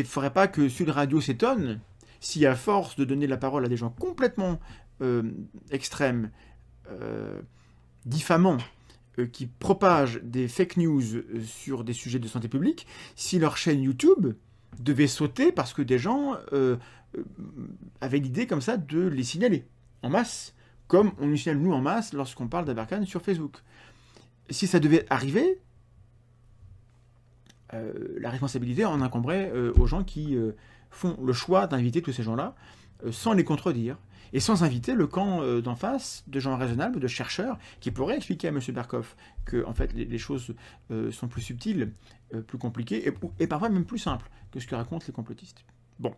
il ne faudrait pas que Sud Radio s'étonne si, à force de donner la parole à des gens complètement euh, extrêmes, euh, diffamants, euh, qui propagent des fake news sur des sujets de santé publique, si leur chaîne YouTube devait sauter parce que des gens avaient l'idée comme ça de les signaler en masse, comme on les signale nous en masse lorsqu'on parle d'Aberkane sur Facebook. Si ça devait arriver, euh, la responsabilité en incomberait euh, aux gens qui euh, font le choix d'inviter tous ces gens-là sans les contredire et sans inviter le camp d'en face de gens raisonnables, de chercheurs, qui pourraient expliquer à M. Berkoff que en fait, les, choses sont plus subtiles, plus compliquées, et, parfois même plus simples que ce que racontent les complotistes. Bon.